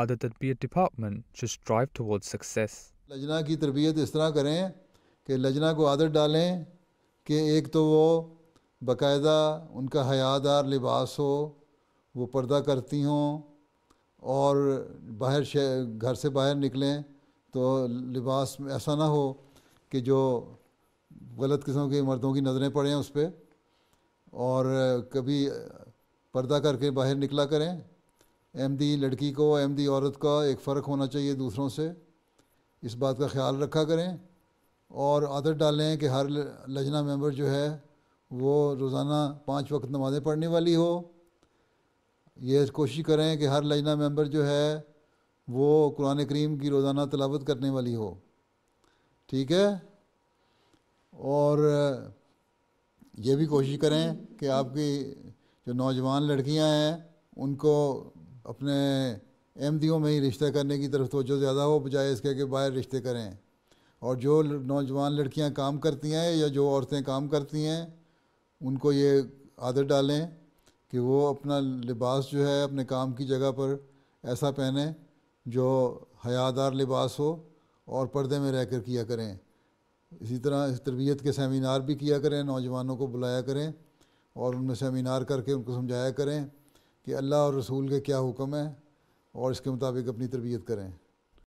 how the Tadbir department should strive towards success. लजना की तरबियत इस तरह करें कि लजना को आदत डालें कि एक तो वो बाकायदा उनका हयादार लिबास हो वो पर्दा करती हों और बाहर घर से बाहर निकलें तो लिबास ऐसा ना हो कि जो गलत किस्म के मर्दों की नज़रें पड़ें उस पर और कभी पर्दा करके बाहर निकला करें अहमदी लड़की को अहमदी औरत का एक फ़र्क होना चाहिए दूसरों से इस बात का ख्याल रखा करें और आदत डालें कि हर लजना मेंबर जो है वो रोज़ाना पाँच वक्त नमाज़ें पढ़ने वाली हो यह कोशिश करें कि हर लजना मेंबर जो है वो कुरान करीम की रोज़ाना तलावत करने वाली हो ठीक है और ये भी कोशिश करें कि आपकी जो नौजवान लड़कियां हैं उनको अपने ओ में ही रिश्ते करने की तरफ तोजो ज़्यादा हो बजाय इसके कि बाहर रिश्ते करें और जो नौजवान लड़कियां काम करती हैं या जो औरतें काम करती हैं उनको ये आदत डालें कि वो अपना लिबास जो है अपने काम की जगह पर ऐसा पहने जो हयादार लिबास हो और पर्दे में रह कर किया करें इसी तरह इस तरबियत के सेमिनार भी किया करें नौजवानों को बुलाया करें और उनमें सेमिनार करके उनको समझाया करें कि अल्लाह और रसूल के क्या हुक्म हैं और इसके मुताबिक अपनी तरबियत करें